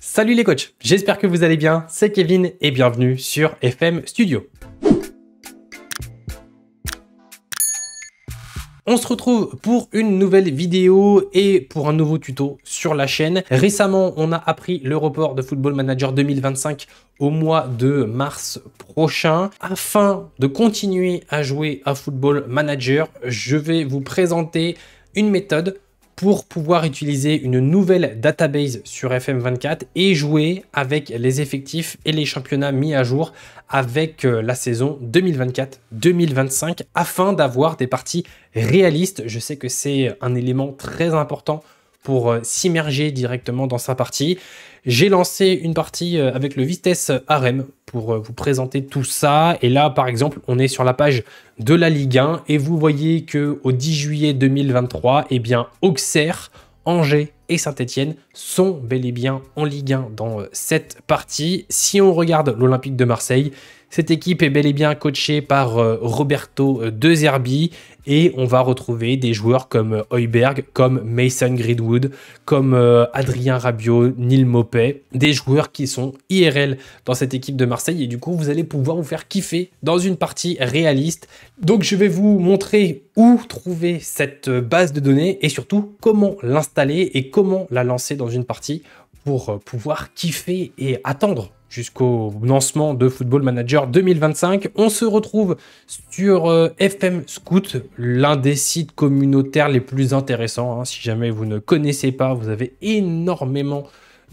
Salut les coachs, j'espère que vous allez bien, c'est Kevin et bienvenue sur FM Studio. On se retrouve pour une nouvelle vidéo et pour un nouveau tuto sur la chaîne. Récemment, on a appris le report de Football Manager 2025 au mois de mars prochain. Afin de continuer à jouer à Football Manager, je vais vous présenter une méthode pour pouvoir utiliser une nouvelle database sur FM24 et jouer avec les effectifs et les championnats mis à jour avec euh, la saison 2024-2025 afin d'avoir des parties réalistes. Je sais que c'est un élément très important pour euh, s'immerger directement dans sa partie. J'ai lancé une partie euh, avec le Vitesse RM pour euh, vous présenter tout ça. Et là, par exemple, on est sur la page de la Ligue 1 et vous voyez que au 10 juillet 2023, et eh bien, Auxerre, Angers et saint étienne sont bel et bien en Ligue 1 dans euh, cette partie. Si on regarde l'Olympique de Marseille, cette équipe est bel et bien coachée par euh, Roberto euh, De Zerbi et on va retrouver des joueurs comme euh, Heuberg, comme Mason Greenwood, comme Adrien Rabiot, Neil Mopet, des joueurs qui sont IRL dans cette équipe de Marseille et du coup vous allez pouvoir vous faire kiffer dans une partie réaliste. Donc je vais vous montrer où trouver cette base de données et surtout comment l'installer et comment la lancer dans une partie pour pouvoir kiffer et attendre jusqu'au lancement de Football Manager 2025. On se retrouve sur euh, FM Scout, l'un des sites communautaires les plus intéressants. Hein. Si jamais vous ne connaissez pas, vous avez énormément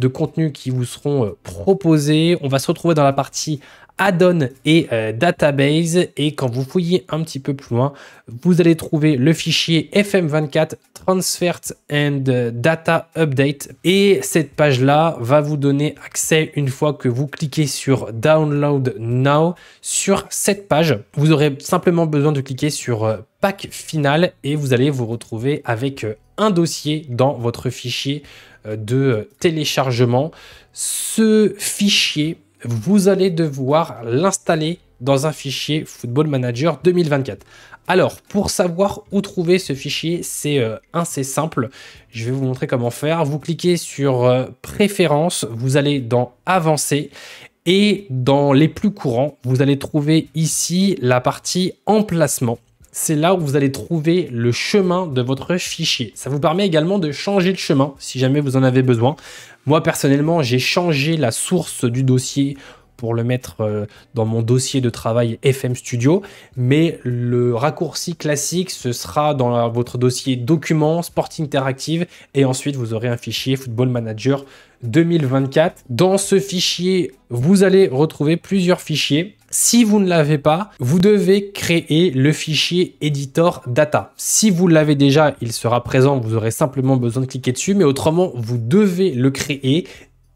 de contenus qui vous seront euh, proposés. On va se retrouver dans la partie add-on et euh, database. Et quand vous fouillez un petit peu plus loin, vous allez trouver le fichier FM24 transfert and Data Update. Et cette page-là va vous donner accès une fois que vous cliquez sur Download Now. Sur cette page, vous aurez simplement besoin de cliquer sur euh, Pack final et vous allez vous retrouver avec un dossier dans votre fichier euh, de téléchargement. Ce fichier, vous allez devoir l'installer dans un fichier Football Manager 2024. Alors, pour savoir où trouver ce fichier, c'est assez euh, simple. Je vais vous montrer comment faire. Vous cliquez sur euh, Préférences, vous allez dans Avancer et dans les plus courants, vous allez trouver ici la partie Emplacement c'est là où vous allez trouver le chemin de votre fichier. Ça vous permet également de changer le chemin si jamais vous en avez besoin. Moi personnellement, j'ai changé la source du dossier pour le mettre euh, dans mon dossier de travail FM Studio, mais le raccourci classique, ce sera dans votre dossier Documents, Sport Interactive, et ensuite vous aurez un fichier Football Manager 2024. Dans ce fichier, vous allez retrouver plusieurs fichiers si vous ne l'avez pas, vous devez créer le fichier editor data. Si vous l'avez déjà, il sera présent, vous aurez simplement besoin de cliquer dessus, mais autrement, vous devez le créer.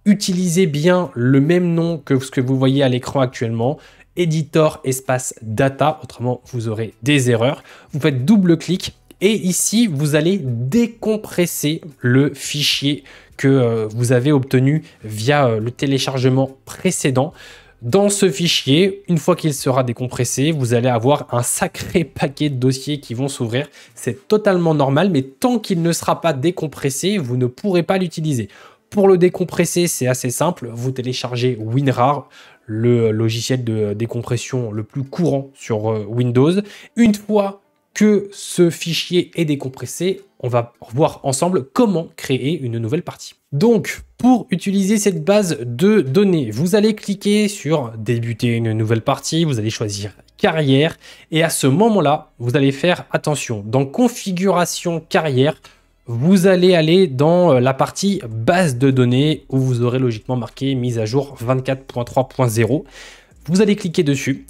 Utilisez bien le même nom que ce que vous voyez à l'écran actuellement editor espace data, autrement vous aurez des erreurs. Vous faites double clic et ici vous allez décompresser le fichier que euh, vous avez obtenu via euh, le téléchargement précédent. Dans ce fichier, une fois qu'il sera décompressé, vous allez avoir un sacré paquet de dossiers qui vont s'ouvrir. C'est totalement normal, mais tant qu'il ne sera pas décompressé, vous ne pourrez pas l'utiliser. Pour le décompresser, c'est assez simple. Vous téléchargez WinRAR, le logiciel de décompression le plus courant sur euh, Windows. Une fois que ce fichier est décompressé, on va voir ensemble comment créer une nouvelle partie. Donc, pour utiliser cette base de données, vous allez cliquer sur débuter une nouvelle partie, vous allez choisir carrière et à ce moment-là, vous allez faire attention. Dans configuration carrière, vous allez aller dans euh, la partie base de données où vous aurez logiquement marqué mise à jour 24.3.0. Vous allez cliquer dessus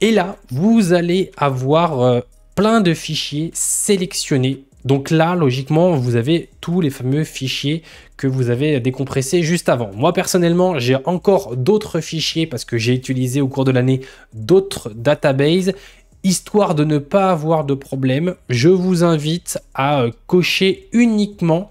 et là, vous allez avoir euh, plein de fichiers sélectionnés. Donc là, logiquement, vous avez tous les fameux fichiers que vous avez décompressés juste avant. Moi, personnellement, j'ai encore d'autres fichiers parce que j'ai utilisé au cours de l'année d'autres databases histoire de ne pas avoir de problème, je vous invite à cocher uniquement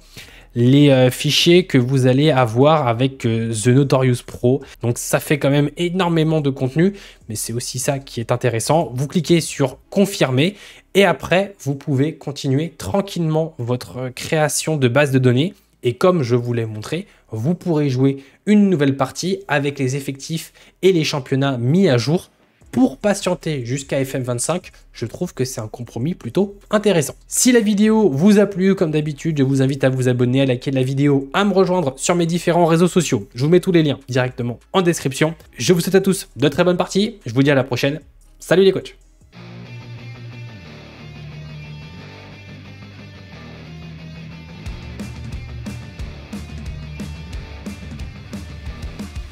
les euh, fichiers que vous allez avoir avec euh, The Notorious Pro. Donc ça fait quand même énormément de contenu, mais c'est aussi ça qui est intéressant. Vous cliquez sur confirmer et après, vous pouvez continuer tranquillement votre euh, création de base de données. Et comme je vous l'ai montré, vous pourrez jouer une nouvelle partie avec les effectifs et les championnats mis à jour pour patienter jusqu'à FM25, je trouve que c'est un compromis plutôt intéressant. Si la vidéo vous a plu, comme d'habitude, je vous invite à vous abonner, à liker la vidéo, à me rejoindre sur mes différents réseaux sociaux. Je vous mets tous les liens directement en description. Je vous souhaite à tous de très bonnes parties. Je vous dis à la prochaine. Salut les coachs